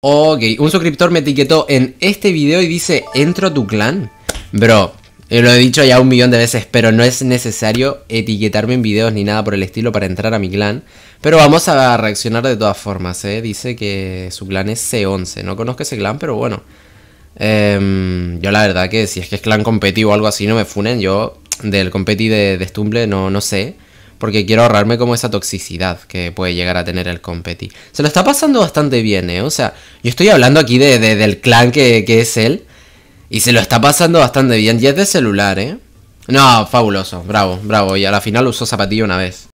Ok, un suscriptor me etiquetó en este video y dice, ¿entro a tu clan? Bro, eh, lo he dicho ya un millón de veces, pero no es necesario etiquetarme en videos ni nada por el estilo para entrar a mi clan. Pero vamos a reaccionar de todas formas, ¿eh? Dice que su clan es C11. No conozco ese clan, pero bueno. Em, yo la verdad que si es que es clan competitivo o algo así, no me funen. Yo del competi de, Stumble no, no sé porque quiero ahorrarme como esa toxicidad que puede llegar a tener el competi. Se lo está pasando bastante bien, ¿eh? O sea, yo estoy hablando aquí del clan que, que, es él, y se lo está pasando bastante bien, y es de celular, ¿eh? No, fabuloso, bravo, bravo, y a la final usó zapatillo una vez.